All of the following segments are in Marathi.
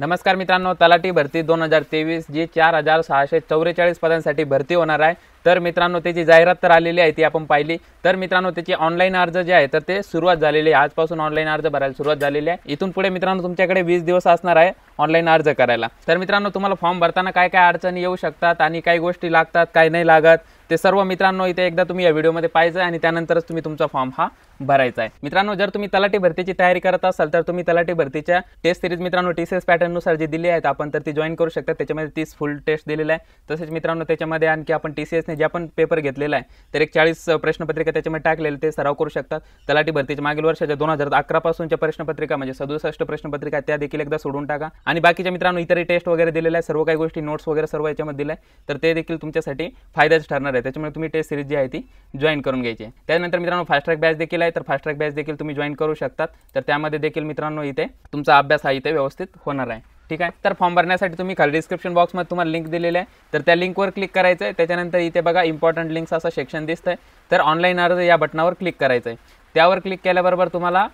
नमस्कार मित्रांनो तलाठी भरती दोन हजार तेवीस जी चार हजार सहाशे चौवेचाळीस पदांसाठी भरती होणार आहे तर मित्रांनो त्याची जाहिरात तर आलेली आहे ती आपण पाहिली तर मित्रांनो त्याची ऑनलाईन अर्ज जे आहे तर ते सुरुवात झालेली आहे आजपासून ऑनलाईन अर्ज भरायला सुरुवात झालेली आहे इथून पुढे मित्रांनो तुमच्याकडे वीस दिवस असणार आहे ऑनलाईन अर्ज करायला तर मित्रांनो तुम्हाला फॉर्म भरताना काय काय अडचणी येऊ शकतात आणि काय गोष्टी लागतात काय नाही लागत ते सर्व मित्रांनो इथे एकदा तुम्ही या व्हिडिओमध्ये पाहिजे आणि त्यानंतरच तुम्ही तुमचा फॉर्म हा भरायचा आहे मित्रांनो जर तुम्ही तलाठी भरतीची तयारी करत असाल तर तुम्ही तलाठी भरतीच्या टेस्ट सिरीज मित्रांनो टी सी एस पॅटर्ननुसार जी दिली आहेत आपण तर ती जॉईन करू शकता त्याच्यामध्ये तीस फुल टेस्ट दिलेला आहे तसेच मित्रांनो त्याच्यामध्ये आणखी आपण टी सी एसने जे आपण पेपर घेतलेला आहे तर एक चाळीस प्रश्नपत्रिका त्याच्यामध्ये टाकलेले ते सराव करू शकतात तलाठी भरतीच्या मागील वर्षाच्या दोन हजार अकरापासूनच्या प्रश्नपत्रिका म्हणजे सदुसष्ट प्रश्नपत्रिका त्या देखील एकदा सोडून टाका आणि बाकीच्या मित्रांनो इतरही टेस्ट वगैरे दिलेला आहे सर्व काही गोष्टी नोट्स वगैरे सर्व याच्यामध्ये दिल्या आहे तर ते देखील तुमच्यासाठी फायद्याचं ठरणार आहे त्याच्यामुळे तुम्ही टेस्ट सिरीज जी आहे ती जॉईन करून घ्यायची त्यानंतर मित्रांनो फास्ट ट्रॅक बॅच देखील आहे तर फास्ट ट्रॅक बॅच देखील तुम्ही जॉईन करू शकतात तर त्यामध्ये देखील मित्रांनो इथे तुमचा अभ्यास हा इथे व्यवस्थित होणार आहे ठीक आहे तर फॉर्म भरण्यासाठी तुम्ही खाली डिस्क्रिप्शन बॉक्समध्ये तुम्हाला लिंक दिलेलं आहे तर त्या लिंकवर क्लिक करायचं आहे त्याच्यानंतर इथे बघा इम्पॉर्टंट लिंक्स असं सेक्शन दिसतं आहे तर ऑनलाईन अर्ज या बटनावर क्लिक करायचं आहे त्यावर क्लिक केल्याबरोबर तुम्हाला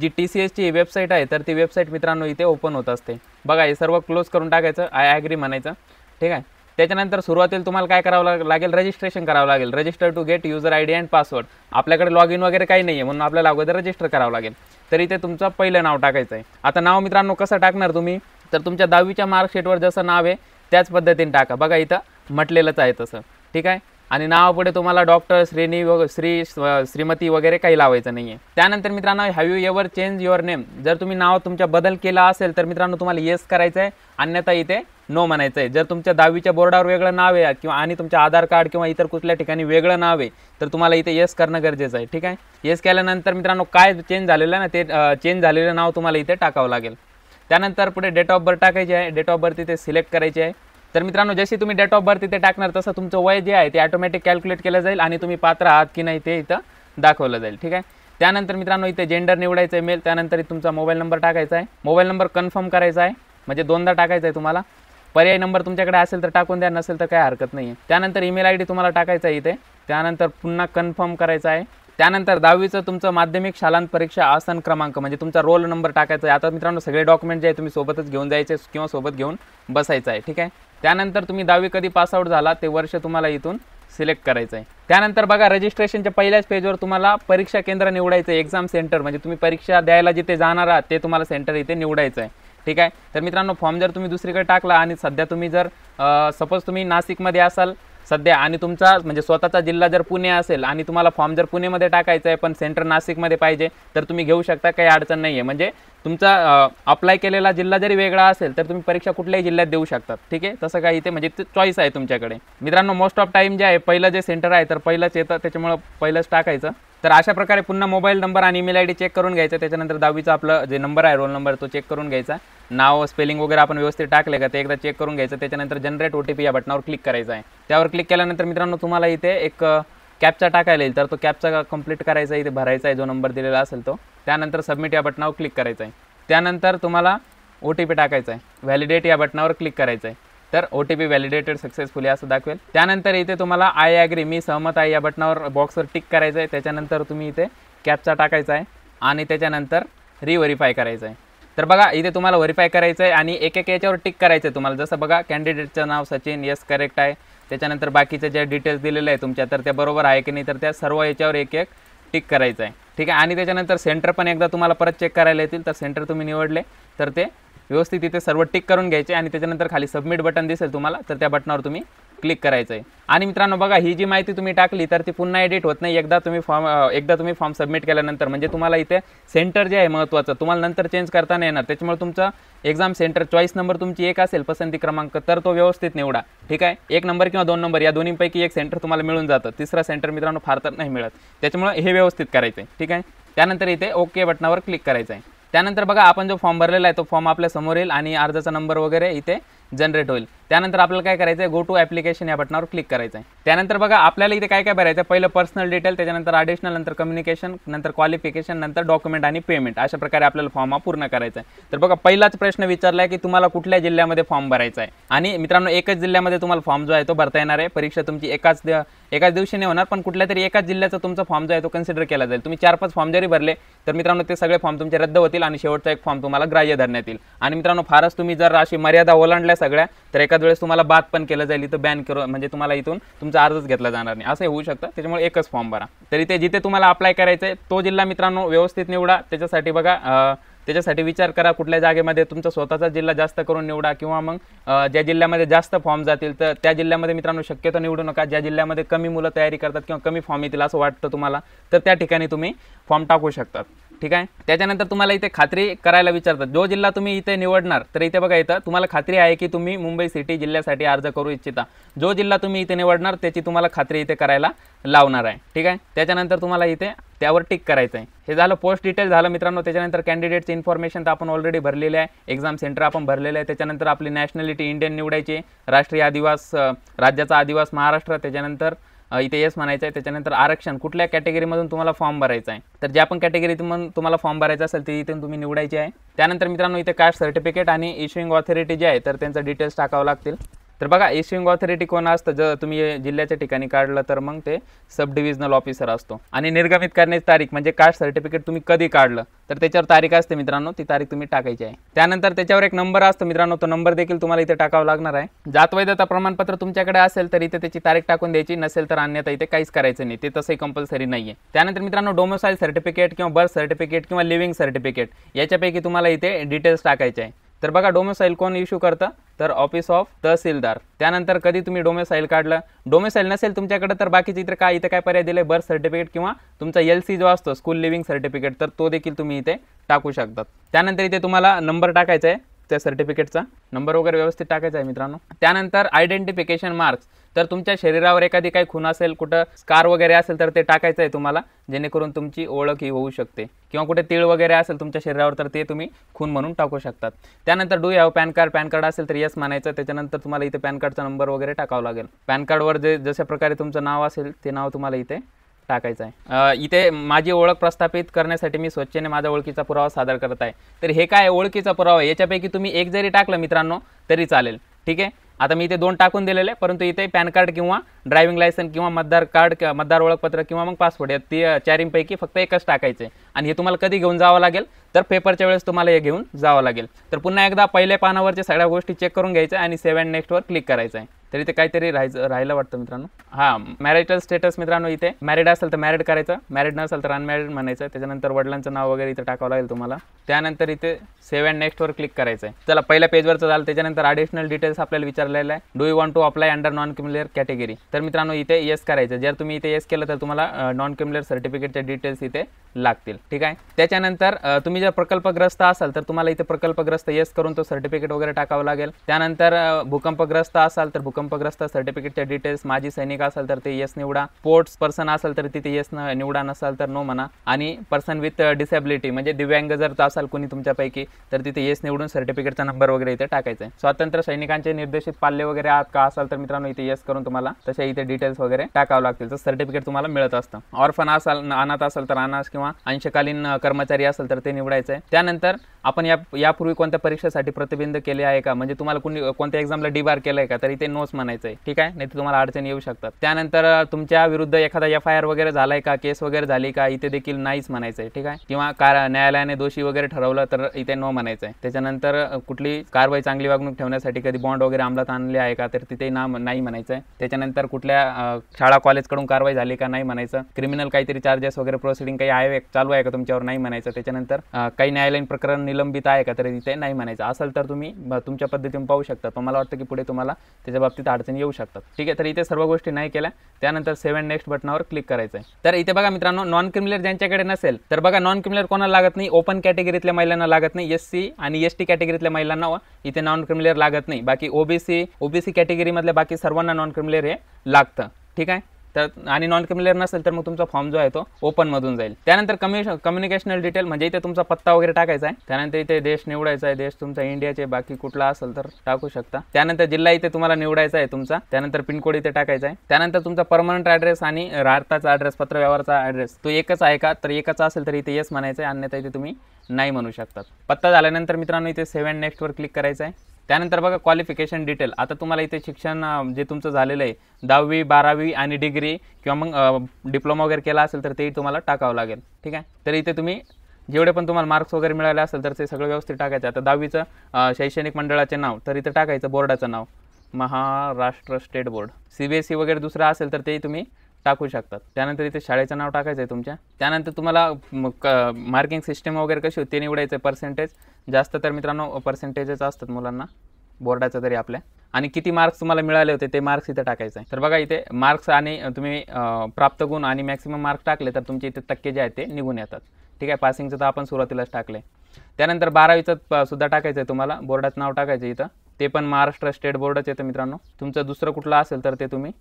जी टी सी एसची वेबसाईट आहे तर ती वेबसाईट मित्रांनो इथे ओपन होत असते बघा हे सर्व क्लोज करून टाकायचं आय ॲग्री म्हणायचं ठीक आहे त्याच्यानंतर सुरुवातीला तुम्हाला काय करावं लागेल रजिस्ट्रेशन करावं लागेल register to get user I D and password आपल्याकडे लॉग इन वगैरे काही नाही आहे म्हणून आपल्याला अगोदर रजिस्टर करावं लागेल तरी ते तुमचं पहिलं नाव टाकायचं आहे आता नाव मित्रांनो कसं टाकणार तुम्ही तर तुमच्या दहावीच्या मार्कशीटवर जसं नाव आहे त्याच पद्धतीने टाका बघा इथं म्हटलेलंच आहे तसं ठीक आहे आणि नावापुढे तुम्हाला डॉक्टर श्रेणी व श्री श्रीमती वगैरे काही लावायचं नाही आहे त्यानंतर मित्रांनो have you ever change your name जर तुम्ही नाव तुमच्या बदल केला असेल तर मित्रांनो तुम्हाला येस करायचं आहे अन्यथा इथे नो म्हणायचं आहे जर तुमच्या दहावीच्या बोर्डावर वेगळं नाव आहे किंवा आणि तुमच्या आधार कार्ड किंवा इतर कुठल्या ठिकाणी वेगळं नाव आहे तर तुम्हाला इथे येस करणं गरजेचं आहे ठीक आहे येस केल्यानंतर मित्रांनो काय चेंज झालेलं ना ते चेंज झालेलं नाव तुम्हाला इथे टाकावं लागेल त्यानंतर पुढे डेट ऑफ बर्थ टाकायची आहे डेट ऑफ बर्थ इथे सिलेक्ट करायची आहे तर मित्रांनो जशी तुम्ही डेट ऑफ बर्थ इथे टाकणार तसं तुमचं वय जे आहे ते ऑटोमॅटिक कॅल्क्युलेट केलं जाईल आणि तुम्ही पात्र आहात की नाही ते इथं दाखवलं जाईल ठीक आहे त्यानंतर मित्रांनो इथे जेंडर निवडायचं आहे मेल त्यानंतर तुमचा मोबाईल नंबर टाकायचा आहे मोबाईल नंबर कन्फर्म करायचा आहे म्हणजे दोनदा टाकायचा आहे तुम्हाला पर्याय नंबर तुमच्याकडे असेल तर टाकून द्या नसेल तर काही हरकत नाही आहे त्यानंतर ईमेल आय डी तुम्हाला टाकायचा आहे इथे त्यानंतर पुन्हा कन्फर्म करायचा आहे त्यानंतर दहावीचं तुमचं माध्यमिक शालांत परीक्षा आसन क्रमांक म्हणजे तुमचा रोल नंबर टाकायचा आहे आता मित्रांनो सगळे डॉक्युमेंट जे आहे तुम्ही सोबतच घेऊन जायचे किंवा सोबत घेऊन बसायचं आहे ठीक आहे त्यानंतर तुम्ही दहावी कधी पासआउट झाला ते वर्ष तुम्हाला इथून सिलेक्ट करायचं आहे त्यानंतर बघा रजिस्ट्रेशनच्या पहिल्याच पेजवर तुम्हाला परीक्षा केंद्र निवडायचं आहे एक्झाम सेंटर म्हणजे तुम्ही परीक्षा द्यायला जिथे जाणार आहात ते तुम्हाला सेंटर इथे निवडायचं आहे ठीक आहे तर मित्रांनो फॉर्म जर तुम्ही दुसरीकडे टाकला आणि सध्या तुम्ही जर सपोज तुम्ही नाशिकमध्ये असाल सध्या आणि तुमचा म्हणजे स्वतःचा जिल्हा जर पुणे असेल आणि तुम्हाला फॉर्म जर पुणेमध्ये टाकायचा आहे पण सेंटर नाशिकमध्ये पाहिजे तर तुम्ही घेऊ शकता काही अडचण नाही आहे म्हणजे तुमचा अप्लाय केलेला जिल्हा जरी वेगळा असेल तर तुम्ही परीक्षा कुठल्याही जिल्ह्यात देऊ शकतात ठीक आहे तसं काही इथे म्हणजे चॉईस आहे तुमच्याकडे मित्रांनो मोस्ट ऑफ टाईम जे आहे पहिलं जे सेंटर आहे तर पहिलंच येतं त्याच्यामुळं पहिलंच टाकायचं तर अशा प्रकारे पुन्हा मोबाईल नंबर आणि ईमेल आय डी चेक करून घ्यायचा त्याच्यानंतर दहावीचा आपलं जे नंबर आहे रोल नंबर तो चेक करून घ्यायचा नाव स्पेलिंग वगैरे आपण व्यवस्थित टाकले का ते एकदा चेक करून घ्यायचं त्याच्यानंतर जनरेट ओ टी पी या बटनावर क्लिक करायचं आहे त्यावर क्लिक केल्यानंतर मित्रांनो तुम्हाला इथे एक कॅपचा टाकायला येईल तर तो कॅपचा कंप्लीट करायचा इथे भरायचा आहे जो नंबर दिलेला असेल तो त्यानंतर सबमिट या बटनावर क्लिक करायचा आहे त्यानंतर तुम्हाला ओ टी पी टाकायचा आहे व्हॅलिडेट या बटनावर क्लिक करायचं आहे तर O T P validated successfully असं दाखवेल त्यानंतर इथे तुम्हाला आय ॲग्री मी सहमत आहे या बटनावर बॉक्सवर टिक करायचं आहे त्याच्यानंतर तुम्ही इथे कॅपचा टाकायचा आहे आणि त्याच्यानंतर रिव्हेरीफाय करायचं आहे तर बघा इथे तुम्हाला व्हेरीफाय करायचं आहे आणि एक एक याच्यावर टिक करायचं आहे तुम्हाला जसं बघा कॅन्डिडेटचं नाव सचिन येस करेक्ट आहे त्याच्यानंतर बाकीचे ज्या डिटेल्स दिलेले आहे तुमच्या तर त्या बरोबर आहे की नाही तर त्या सर्व याच्यावर एक एक टिक करायचं आहे ठीक आहे आणि त्याच्यानंतर सेंटर पण एकदा तुम्हाला परत चेक करायला येतील तर सेंटर तुम्ही निवडले तर ते व्यवस्थित इथे सर्व टिक करून घ्यायचे आणि त्याच्यानंतर खाली सबमिट बटन दिसेल तुम्हाला तर त्या बटनावर तुम्ही क्लिक करायचं आहे आणि मित्रांनो बघा ही जी माहिती तुम्ही टाकली तर ती पुन्हा एडिट होत नाही एकदा तुम्ही फॉर्म एकदा तुम्ही फॉर्म सबमिट केल्यानंतर म्हणजे तुम्हाला इथे सेंटर जे आहे महत्त्वाचं तुम्हाला नंतर चेंज करता येणार त्याच्यामुळे तुमचा एक्झाम सेंटर चॉईस नंबर तुमची एक असेल पसंती क्रमांक तर तो व्यवस्थित निवडा ठीक आहे एक नंबर किंवा दोन नंबर या दोन्हीपैकी एक सेंटर तुम्हाला मिळून जातं तिसरा सेंटर मित्रांनो फार तर नाही मिळत त्याच्यामुळे हे व्यवस्थित करायचं आहे ठीक आहे त्यानंतर इथे ओके बटनावर क्लिक करायचं आहे त्यानंतर बघा आपण जो फॉर्म भरलेला आहे तो फॉर्म आपल्या समोर येईल आणि अर्जाचा नंबर वगैरे इथे जनरेट होईल त्यानंतर आपल्याला काय करायचं आहे गो टू ॲप्लिकेशन या बटनावर क्लिक करायचं आहे त्यानंतर बघा आपल्याला इथे काय काय भरायचं आहे पहिलं पर्सनल डिटेल त्याच्यानंतर अडिशनल नंतर कम्युनिकेशन नंतर क्वालिफिकेशन नंतर डॉक्युमेंट आणि पेमेंट अशा प्रकारे आपल्याला फॉर्म हा पूर्ण करायचा आहे तर बघा पहिलाच प्रश्न विचारला की तुम्हाला कुठल्या जिल्ह्यामध्ये फॉर्म भरायचा आहे आणि मित्रांनो एकच जिल्ह्यामध्ये तुम्हाला फॉर्म जो आहे तो भरता येणार आहे परीक्षा तुमची एकाच एकाच दिवशी नाही होणार पण कुठल्या तरी एकाच जिल्ह्याचा तुमचा फॉर्म जो आहे तो कन्सिडर केला जाईल तुम्ही चार पाच फॉर्म जरी भरले तर मित्रांनो ते सगळे फॉर्म तुमचे रद्द होतील आणि शेवटचा एक फॉर्म तुम्हाला ग्राह्य धरण्यात येईल आणि मित्रांनो फारच तुम्ही जर अशी मर्यादा ओलांडल्यास सगळ्या तर एकाच वेळेस तुम्हाला बाद पण केलं जाईल इथं बॅन करून म्हणजे तुम्हाला इथून तुमचा अर्जच घेतला जाणार नाही असं होऊ शकतं त्याच्यामुळे एकच फॉर्म भरा तरी ते जिथे तुम्हाला अप्लाय करायचं आहे तो जिल्हा मित्रांनो व्यवस्थित निवडा त्याच्यासाठी बघा त्याच्यासाठी विचार करा कुठल्या जागेमध्ये तुमचा स्वतःचा जिल्हा जास्त करून निवडा किंवा मग ज्या जिल्ह्यामध्ये जास्त फॉर्म जातील तर त्या जिल्ह्यामध्ये मित्रांनो शक्यतो निवडू नका ज्या जिल्ह्यामध्ये कमी मुलं तयारी करतात किंवा कमी फॉर्म येतील असं वाटतं तुम्हाला तर त्या ठिकाणी तुम्ही फॉर्म टाकू शकतात ठीक आहे त्याच्यानंतर तुम्हाला इथे खात्री करायला विचारतात जो जिल्हा तुम्ही इथे निवडणार तर इथे बघा इथं तुम्हाला खात्री आहे की तुम्ही मुंबई सिटी जिल्ह्यासाठी अर्ज करू इच्छिता जो जिल्हा तुम्ही इथे निवडणार त्याची तुम्हाला खात्री इथे करायला लावणार आहे ठीक आहे त्याच्यानंतर तुम्हाला इथे त्यावर टिक करायचं आहे हे झालं पोस्ट डिटेल झालं मित्रांनो त्याच्यानंतर कॅन्डिडेटची इन्फॉर्मेशन तर आपण ऑलरेडी भरलेली आहे एक्झाम सेंटर आपण भरलेलं आहे त्याच्यानंतर आपली नॅशनॅलिटी इंडियन निवडायची राष्ट्रीय आदिवास राज्याचा आदिवास महाराष्ट्र त्याच्यानंतर इथे येस म्हणायचं आहे त्याच्यानंतर आरक्षण कुठल्या कॅटेगरीमधून तुम्हाला फॉर्म भरायचा आहे तर ज्या पण कॅटेगरीतून तुम्हाला फॉर्म भरायचा असेल ती इथून तुम्ही निवडायची आहे त्यानंतर मित्रांनो इथे कास्ट सर्टिफिकेट आणि इश्युइंग ऑथॉरिटी जे आहे तर त्यांचं डिटेल्स टाकावं लागतील तर बघा एशियंग ऑथॉरिटी कोण असतं जर तुम्ही जिल्ह्याच्या ठिकाणी काढलं तर मग ते सब डिव्हिजनल ऑफिसर असतो आणि निर्गमित करण्याची तारीख म्हणजे कास्ट सर्टिफिकेट तुम्ही कधी काढलं तर त्याच्यावर तारीख असते मित्रांनो ती तारीख तुम्ही टाकायची आहे त्यानंतर त्याच्यावर एक नंबर असतो मित्रांनो तो नंबर देखील तुम्हाला इथे टाकावा लागणार आहे जात वैधता प्रमाणपत्र तुमच्याकडे असेल तर इथे त्याची तारीख टाकून द्यायची नसेल तर अन्यथा इथे काहीच करायचं नाही ते तसंही कंपल्सरी नाही आहे त्यानंतर मित्रांनो डोमोसाईल सर्टिफिकेट किंवा बर्थ सर्टिफिकेट किंवा लिव्हिंग सर्टिफिकेट याच्यापैकी तुम्हाला इथे डिटेल्स टाकायचे आहे तर बघा डोमोसाईल कोण इश्यू करतं तर ऑफिस ऑफ तहसीलदार त्यानंतर कधी तुम्ही डोमेसाईल काढलं डोमेसाईल नसेल तुमच्याकडे तर बाकीचे इतर काय इथे काय पर्याय दिले बर्थ सर्टिफिकेट किंवा तुमचा एल सी जो असतो स्कूल लिव्हिंग सर्टिफिकेट तर तो देखील तुम्ही इथे टाकू शकतात त्यानंतर इथे तुम्हाला नंबर टाकायचा आहे त्या सर्टिफिकेटचा नंबर वगैरे व्यवस्थित टाकायचा आहे मित्रांनो त्यानंतर आयडेंटिफिकेशन मार्क्स तर तुमच्या शरीरावर एखादी काही खून असेल कुठं स्कार वगैरे असेल तर ते टाकायचं आहे तुम्हाला जेणेकरून तुमची ओळख ही होऊ शकते किंवा कुठे तीळ वगैरे असेल तुमच्या शरीरावर तर ते तुम्ही खून म्हणून टाकू शकतात त्यानंतर do have pan card pan card असेल तर यस म्हणायचं त्याच्यानंतर तुम्हाला इथे पॅन कार्डचा नंबर वगैरे टाकावा लागेल पॅन कार्डवर जे जशा प्रकारे तुमचं नाव असेल ते नाव तुम्हाला इथे टाकायचं आहे इथे माझी ओळख प्रस्थापित करण्यासाठी मी स्वच्छेने माझा ओळखीचा पुरावा सादर करत आहे तर हे काय ओळखीचा पुरावा याच्यापैकी तुम्ही एक जरी टाकलं मित्रांनो तरी चालेल ठीक आहे आता मी इथे दोन टाकून दिलेले परंतु इथे पॅन कार्ड किंवा ड्रायव्हिंग लायसन किंवा मतदार कार्ड मतदार ओळखपत्र किंवा मग पासपोर्ट या ती चारींपैकी फक्त एकच टाकायचं आहे आणि हे तुम्हाला कधी घेऊन जावं लागेल तर पेपरच्या वेळेस तुम्हाला हे घेऊन जावं लागेल तर पुन्हा एकदा पहिल्या पानावरच्या सगळ्या गोष्टी चेक करून घ्यायचं आणि सेव्ह अँड नेक्स्टवर क्लिक करायचं आहे तर इथे काहीतरी राहायचं राहिलं वाटतं मित्रांनो हा मॅरिटल स्टेटस मित्रांनो इथे मॅरिड असेल तर मॅरिड करायचं मॅरिड नसेल तर अनमॅरिड म्हणायचं त्याच्यानंतर वडिलांचं नाव वगैरे इथे टाकावं लागेल तुम्हाला त्यानंतर इथे सेव्ह अँड नेक्स्टवर क्लिक करायचं आहे चला पहिल्या पेजवरचं झालं त्याच्यानंतर अडिशनल डिटेल्स आपल्याला विचारलेलं आहे do you want to apply under non creamy layer category तर मित्रांनो इथे येस करायचं जर तुम्ही इथे येस केलं तर तुम्हाला नॉन क्रिमिलर सर्टिफिकेटच्या डिटेल्स इथे लागतील ठीक आहे त्याच्यानंतर तुम्ही जर प्रकल्पग्रस्त असाल तर तुम्हाला इथे प्रकल्पग्रस्त येस करून तो सर्टिफिकेट वगैरे टाकावं लागेल त्यानंतर भूकंपग्रस्त असाल तर भूकंपग्रस्त सर्टिफिकेटच्या डिटेल्स माझी सैनिक असाल तर ते येस निवडा स्पोर्ट्स पर्सन असाल तर तिथे येस निवडा नसाल तर नो म्हणा आणि पर्सन विथ डिसेबिलिटी म्हणजे दिव्यांग जर असाल कोणी तुमच्यापैकी तर तिथे येस निवडून सर्टिफिकेटचा नंबर वगैरे इथे टाकायचा आहे स्वातंत्र्य सैनिकांचे निर्देशित पाल्ले वगैरे आहात का असाल तर मित्रांनो इथे येस करून तुम्हाला तसे इथे डिटेल्स वगैरे टाकावं लागतील तर सर्टिफिकेट तुम्हाला मिळत असतं ऑर्फन असाल अनाथ असाल तर अनाथ किंवा अंशकालीन कर्मचारी असेल तर ते निवडा आहे त्यानंतर आपण या यापूर्वी कोणत्या परीक्षेसाठी प्रतिबिंब केले आहे का म्हणजे तुम्हाला कोणी कोणत्या एक्झामला डीबार केलं आहे का तर इथे नोच म्हणायचं आहे ठीक आहे नाही तर तुम्हाला अडचणी येऊ शकतात त्यानंतर तुमच्या विरुद्ध एखादा एफ आय आर वगैरे झालाय का केस वगैरे झाली का इथे देखील नाहीच म्हणायचं आहे ठीक आहे किंवा न्यायालयाने दोषी वगैरे ठरवलं तर इथे नो म्हणायचं आहे त्याच्यानंतर कुठली कारवाई चांगली वागणूक ठेवण्यासाठी कधी बॉन्ड वगैरे अंमलात आणले आहे का तर तिथे ना नाही म्हणायचं आहे त्याच्यानंतर कुठल्या शाळा कॉलेजकडून कारवाई झाली का नाही म्हणायचं क्रिमिनल काहीतरी चार्जेस वगैरे प्रोसिडिंग काही आहे चालू आहे का तुमच्यावर नाही म्हणायचं त्याच्यानंतर काही न्यायालयीन प्रकरण निलंबित आहे का तरी तिथे नाही म्हणायचं असेल तर तुम्ही तुमच्या पद्धतीने पाहू शकता पण मला वाटतं की पुढे तुम्हाला त्याच्या बाबतीत अडचणी येऊ शकतात ठीक आहे तर इथे सर्व गोष्टी नाही केल्या त्यानंतर सेव्हन नेक्स्ट बटनावर क्लिक करायचं आहे तर इथे बघा मित्रांनो नॉन क्रिमिनल ज्यांच्याकडे नसेल तर बघा नॉन क्रिमिनल कोणाला लागत नाही ओपन कॅटेगरीतल्या महिलांना लागत नाही एस सी आणि एस टी कॅटेगरीतल्या महिलांना हो. इथे नॉन क्रिमिनल लागत नाही बाकी ओबीसी ओबीसी कॅटेगरीमधल्या बाकी सर्वांना नॉन क्रिमिनल हे लागतं ठीक आहे तर आणि नॉन क्रिमिलेअर नसेल तर मग तुमचा फॉर्म जो आहे तो ओपनमधून जाईल त्यानंतर कम्यु कम्युनिकेशनल डिटेल म्हणजे इथे तुमचा पत्ता वगैरे टाकायचा आहे त्यानंतर इथे देश निवडायचा आहे देश तुमचा इंडियाचे बाकी कुठला असेल तर टाकू शकता त्यानंतर जिल्हा इथे तुम्हाला निवडायचा आहे तुमचा त्यानंतर पिनकोड इथे टाकायचा आहे त्यानंतर तुमचा परमनंट ॲड्रेस आणि राहताचा ॲड्रेस पत्र व्यवहारचा ॲड्रेस तो एकच आहे का तर एकच असेल तर इथे येस म्हणायचं आहे अन्यथा इथे तुम्ही नाही म्हणू शकतात पत्ता झाल्यानंतर मित्रांनो इथे सेव्हन नेक्स्टवर क्लिक करायचं आहे त्यानंतर बघा क्वालिफिकेशन डिटेल आता तुम्हाला इथे शिक्षण जे तुमचं झालेलं आहे दहावी बारावी आणि डिग्री किंवा मग डिप्लोमा वगैरे केला असेल तर तेही तुम्हाला टाकावं लागेल ठीक आहे तर इथे तुम्ही जेवढे पण तुम्हाला मार्क्स वगैरे मिळाले असेल तर ते सगळं व्यवस्थित टाकायचं आता दहावीचं शैक्षणिक मंडळाचे नाव तर इथं टाकायचं बोर्डाचं नाव Maharashtra state board C B S E वगैरे दुसरं असेल तर तेही तुम्ही टाकू शकतात त्यानंतर इथे शाळेचं नाव टाकायचं आहे तुमच्या त्यानंतर तुम्हाला मार्किंग सिस्टम वगैरे कशी होती निवडायचं पर्सेंटेज जास्त तर मित्रांनो पर्सेंटेजेस असतात मुलांना बोर्डाचं तरी आपल्या आणि किती मार्क्स तुम्हाला मिळाले होते ते मार्क्स इथे टाकायचे आहे तर बघा इथे मार्क्स आणि तुम्ही प्राप्त गुण आणि मॅक्सिमम मार्क्स टाकले तर तुमचे इथे टक्के जे आहेत ते निघून येतात ठीक आहे पासिंगचं तर आपण सुरुवातीलाच टाकले त्यानंतर बारावीचं सुद्धा टाकायचं आहे तुम्हाला बोर्डाचं नाव टाकायचं इथं ते पण महाराष्ट्र स्टेट बोर्डच येतं मित्रांनो तुमचं दुसरं कुठलं असेल तर ते तुम्ही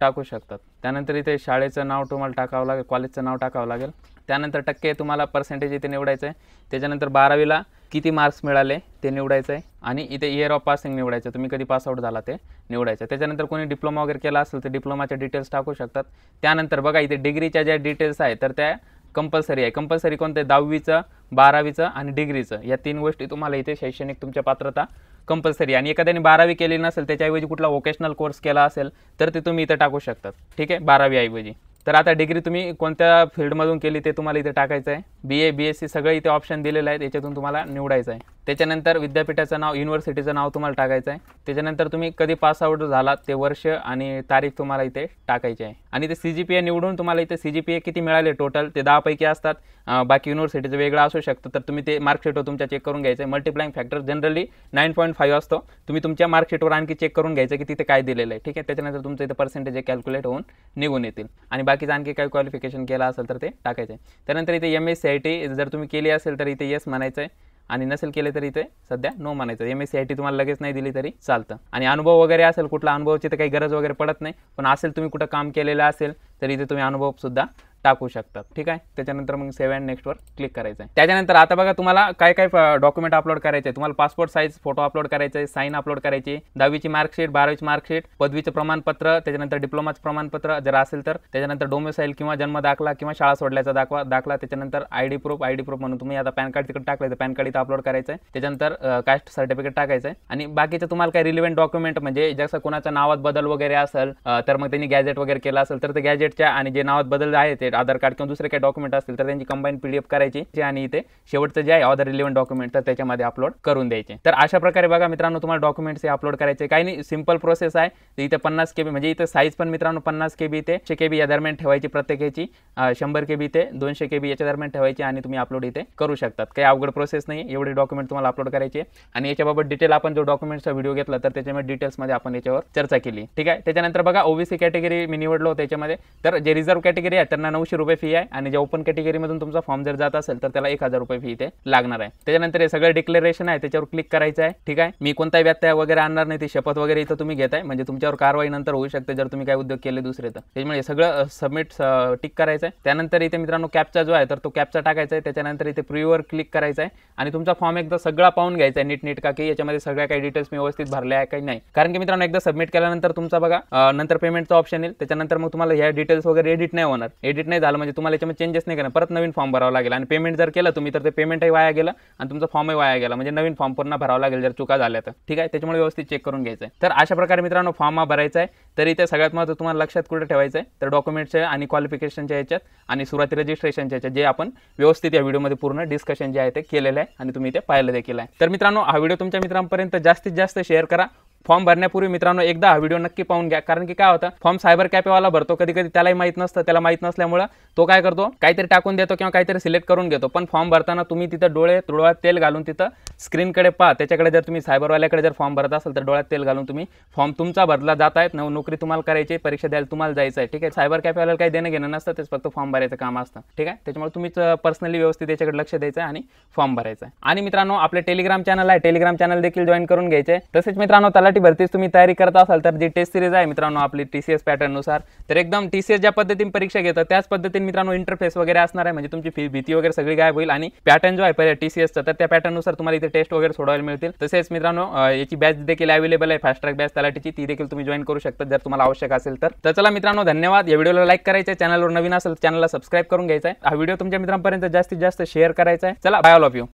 टाकू शकतात त्यानंतर इथे शाळेचं नाव तुम्हाला टाकावं लागेल कॉलेजचं नाव टाकावं लागेल त्यानंतर टक्के तुम्हाला पर्सेंटेज इथे निवडायचं आहे त्याच्यानंतर बारावीला किती मार्क्स मिळाले ते निवडायचं आहे आणि इथे इयर ऑफ पासिंग निवडायचं तुम्ही कधी पासआउट झाला ते निवडायचं त्याच्यानंतर कोणी डिप्लोमा वगैरे केला असेल तर डिप्लोमाच्या डिटेल्स टाकू शकतात त्यानंतर बघा इथे डिग्रीच्या ज्या डिटेल्स आहेत तर त्या कंपल्सरी आहे कंपल्सरी कोणते दहावीचं बारावीचं आणि डिग्रीचं या तीन गोष्टी तुम्हाला इथे शैक्षणिक तुमच्या पात्रता कंपल्सरी आणि एखाद्याने बारावी केली नसेल त्याच्याऐवजी कुठला वोकेशनल कोर्स केला असेल तर ते तुम्ही इथं टाकू शकतात ठीक आहे ऐवजी तर आता डिग्री तुम्ही कोणत्या फील्डमधून केली ते तुम्हाला इथे टाकायचं आहे बी ए बी एस सी सगळं इथे ऑप्शन दिलेलं आहे याच्यातून तुम्हाला निवडायचं आहे त्याच्यानंतर विद्यापीठाचं नाव युनिव्हर्सिटीचं नाव तुम्हाला टाकायचं आहे त्याच्यानंतर तुम्ही कधी पास आउट झाला ते वर्ष आणि तारीख तुम्हाला इथे टाकायची आहे आणि ते सी जी पी ए निवडून तुम्हाला इथे सी जी पी ए किती मिळाले टोटल ते दहापैकी असतात बाकी युनिव्हर्सिटीचं वेगळं असू शकतं तर तुम्ही ते मार्कशीटवर तुमच्या चेक करून घ्यायचं आहे multiplying factor generally nine point five असतो तुम्ही तुमच्या मार्कशीटवर आणखी चेक करून घ्यायचं की तिथे काय दिलेलं आहे ठीक आहे त्याच्यानंतर तुमचं इथे पर्सेंटेज कॅल्क्युलेट होऊन निघून येतील आणि बाकीचं आणखी काही क्वालिफिकेशन केलं असेल तर ते टाकायचं आहे त्यानंतर इथे M S C I T जर तुम्ही केली असेल तर इथे येस म्हणायचं आहे आणि नसेल केले तरी इथे सध्या नो म्हणायचं M S C I T तुम्हाला लगेच नाही दिली तरी चालतं आणि अनुभव वगैरे असेल कुठला अनुभवची तर काही गरज वगैरे पडत नाही पण असेल तुम्ही कुठं काम केलेलं असेल तरी इथे तुम्ही अनुभव सुद्धा टाकू शकतात ठीक आहे त्याच्यानंतर मग सेव्ह नेक्स्ट वर क्लिक करायचं आहे त्याच्यानंतर आता बघा तुम्हाला काय काय डॉक्युमेंट अपलोड करायचे आहे तुम्हाला पासपोर्ट साईज फोटो अपलोड करायचे साईन अपलोड करायची दहावीची मार्कशीट बारावीची मार्कशीट पदवीचं प्रमाणपत्र त्याच्यानंतर डिप्लोमाचं प्रमाणपत्र जर असेल तर त्याच्यानंतर डोमेसाईल किंवा जन्म दाखला किंवा शाळा सोडल्याचा दाखवा दाखला त्याच्यानंतर आयडी प्रूफ आयडी प्रूफ म्हणून तुम्ही आता पॅन कार्ड तिकडे टाकलं पॅन कार्ड इथं अपलोड करायचं आहे त्याच्यानंतर कास्ट सर्टिफिकेट टाकायचं आहे आणि बाकीचं तुम्हाला काही रिलिव्हेंट डॉक्युमेंट म्हणजे जसं कोणाच्या नावात बदल वगैरे असेल तर मग त्यांनी गॅजेट वगैरे केलं असेल तर ते गॅजेटच्या आणि जे नावात बदल आहे ते आधार कार्ड किंवा दुसरे काही डॉक्युमेंट असतील तर त्यांची कंबाईन पीडीएफ करायची आणि इथे शेवटचं जे आहे ऑदर रिलेव्हंट डॉक्युमेंट तर त्याच्यामध्ये अपलोड करून द्यायचे तर अशा प्रकारे बघा मित्रांनो तुम्हाला डॉक्युमेंट्स हे अपलोड करायचे काही नाही सिंपल प्रोसेस आहे इथे पन्नास केबी म्हणजे इथे साईज पण मित्रांनो पन्नास केबी इथे एकशे केबी या दरम्यान ठेवायची याची शंभर केबी इथे दोनशे केबी याच्या दरम्यान ठेवायची आणि तुम्ही अपलोड इथे करू शकतात काही अवघड प्रोसेस नाही एवढे डॉक्युमेंट तुम्हाला अपलोड करायचे आणि याच्याबाबत डिटेल आपण जो डॉक्युमेंटचा व्हिडिओ घेतला तर त्याच्यामध्ये डिटेल्समध्ये आपण याच्यावर चर्चा केली ठीक आहे त्याच्यानंतर बघा ओबीसी कॅटेगरी मी निवडलो त्याच्यामध्ये तर जे रिझर्व्ह कॅटेगरी आहे त्यांना नऊशे रुपये फी आहे आणि ज्या ओपन कॅटेगरीमधून तुमचा फॉर्म जर जात असेल तर त्याला एक हजार रुपये फी इथे लागणार आहे त्याच्यानंतर हे सगळं डिक्लेरेशन आहे त्याच्यावर क्लिक करायचं आहे ठीक आहे मी कोणताही व्यत्यय वगैरे आणणार नाही ती शपथ वगैरे इथं तुम्ही घेताय म्हणजे तुमच्यावर कारवाई नंतर होऊ शकते जर तुम्ही काय उद्योग केले दुसरे तर त्याच्यामुळे सगळं सबमिट टिक करायचं आहे त्यानंतर इथे मित्रांनो कॅपचा जो आहे तर तो कॅपचा टाकायचा आहे त्याच्यानंतर इथे प्रिव्यूवर क्लिक करायचं आहे आणि तुमचा फॉर्म एकदा सगळा पाहून घ्यायचा आहे नीट का की याच्यामध्ये सगळ्या काही डिटेल्स मी व्यवस्थित भरले आहे काही नाही कारण की मित्रांनो एकदा सबमिट केल्यानंतर तुमचा बघा नंतर पेमेंटचा ऑप्शन येईल त्याच्यानंतर मग तुम्हाला ह्या डिटेल्स वगैरे एडिट नाही होणार एडिट नाही झालं म्हणजे तुम्हाला याच्यामध्ये चेंजेस नाही करणार परत नवीन फॉर्म भरावा लागेल आणि पेमेंट जर केलं तुम्ही तर ते पेमेंटही वाया गेलं आणि तुमचा फॉर्मही वाया गेला म्हणजे नवीन फॉर्म पूर्ण भरावा लागेल जर चुका झाल्या तर ठीक आहे त्याच्यामुळे व्यवस्थित चेक करून घ्यायचं आहे तर अशा प्रकारे मित्रांनो फॉर्म हा भरायचा आहे तरी ते सगळ्यात महत्त्व तुम्हाला लक्षात कुठे ठेवायचं आहे तर डॉक्युमेंटच्या आणि क्वालिफिकेशनच्या याच्यात आणि सुरुवाती रजिस्ट्रेशनच्या याच्यात जे आपण व्यवस्थित या व्हिडिओमध्ये पूर्ण डिस्कशन जे आहे ते केलेलं आहे आणि तुम्ही ते पाहिलं देखील आहे तर मित्रांनो हा व्हिडिओ तुमच्या मित्रांपर्यंत जास्तीत जास्त शेअर करा फॉर्म भरण्यापूर्वी मित्रांनो एकदा हा व्हिडिओ नक्की पाहून घ्या कारण की काय होतं फॉर्म सायबर कॅफेवाला भरतो कधी कधी त्यालाही माहीत नसतं त्याला माहीत नसल्यामुळे तो काय करतो काहीतरी टाकून देतो किंवा काहीतरी सिलेक्ट करून घेतो पण फॉर्म भरताना तुम्ही तिथं डोळे डोळ्यात तेल घालून तिथं स्क्रीनकडे पहा त्याच्याकडे जर तुम्ही सायबरवाल्याकडे जर फॉर्म भरत असाल तर डोळ्यात तेल घालून तुम्ही फॉर्म तुमचा भरला जात आहेत नव नोकरी तुम्हाला करायची परीक्षा द्यायला तुम्हाला जायचं आहे ठीक आहे सायबर कॅफेवाला काही देणं घेणं नसतं तेच फक्त फॉर्म भरायचं काम असतं ठीक आहे त्याच्यामुळे तुम्हीच पर्सनली व्यवस्थित त्याच्याकडे लक्ष द्यायचं आहे आणि फॉर्म भरायचा आणि मित्रांनो आपले टेलिग्राम चॅनल आहे टेलिग्राम चॅनल देखील जॉईन करून घ्यायचे तसेच मित्रांनो त्याला मराठी तुम्ही तयारी करत असाल तर जी टेस्ट सिरीज आहे मित्रांनो आपली टी सी एस पॅटर्ननुसार तर एकदम टी सी एस ज्या पद्धतीने परीक्षा घेतात त्याच पद्धतीने मित्रांनो इंटरफेस वगैरे असणार आहे म्हणजे तुमची फी भीती वगैरे सगळी गायब होईल आणि पॅटर्न जो आहे पहिले टी सी तर त्या पॅटर्ननुसार तुम्हाला इथे टेस्ट वगैरे सोडवायला मिळतील तसेच मित्रांनो याची बॅच देखील अवेलेबल आहे फास्ट ट्रॅक बॅच तलाठीची ती देखील तुम्ही जॉईन करू शकता जर तुम्हाला आवश्यक असेल तर चला मित्रांनो धन्यवाद या व्हिडिओला लाईक करायचा चॅनलवर नवीन असेल चॅनलला सबस्क्राईब करून घ्यायचा आहे हा व्हिडिओ तुमच्या मित्रांपर्यंत जास्तीत जास्त शेअर करायचा आहे चला बाय ऑल ऑफ यू